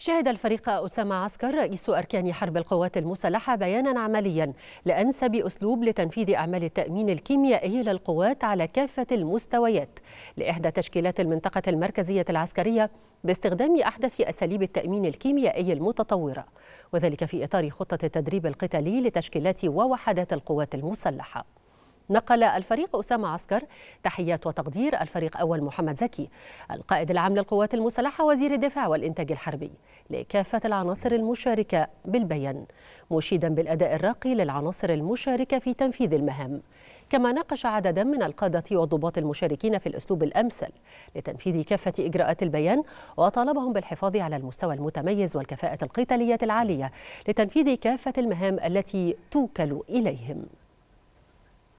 شهد الفريق أسامة عسكر رئيس أركان حرب القوات المسلحة بيانا عمليا لأنسب أسلوب لتنفيذ أعمال التأمين الكيميائي للقوات على كافة المستويات لإحدى تشكيلات المنطقة المركزية العسكرية باستخدام أحدث أساليب التأمين الكيميائي المتطورة وذلك في إطار خطة التدريب القتالي لتشكيلات ووحدات القوات المسلحة نقل الفريق أسامة عسكر تحيات وتقدير الفريق أول محمد زكي القائد العام للقوات المسلحة وزير الدفاع والإنتاج الحربي لكافة العناصر المشاركة بالبيان مشيدا بالأداء الراقي للعناصر المشاركة في تنفيذ المهام كما ناقش عددا من القادة والضباط المشاركين في الأسلوب الأمثل لتنفيذ كافة إجراءات البيان وطالبهم بالحفاظ على المستوى المتميز والكفاءة القتالية العالية لتنفيذ كافة المهام التي توكل إليهم